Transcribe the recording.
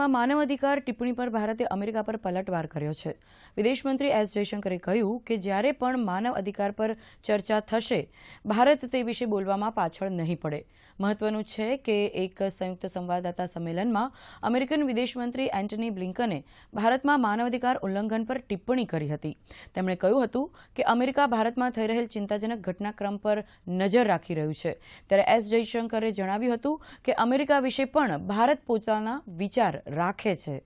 માં માનવ અધિકાર ટિપ્પણી પર ભારતે અમેરિકા પર પલટવાર કર્યો છે વિદેશમંત્રી એસ જયશંકરે કહ્યું કે જ્યારે પણ માનવ અધિકાર પર ચર્ચા થશે ભારત તે વિશે બોલવામાં પાછળ નહીં પડે મહત્વનું છે કે એક સંયુક્ત સંવાદદાતા સંમેલનમાં અમેરિકન વિદેશમંત્રી એન્ટની બ્લિન્કને ભારતમાં માનવ અધિકાર ઉલ્લંઘન પર ટિપ્પણી કરી હતી તેમણે કહ્યું હતું કે અમેરિકા ભારતમાં થઈ રહેલ ચિંતાજનક ઘટનાક્રમ પર નજર રાખી રહ્યું છે ત્યારે એસ જયશંકરે જણાવ્યું હતું કે અમેરિકા વિશે પણ ભારત પોતાના વિચાર રાખે છે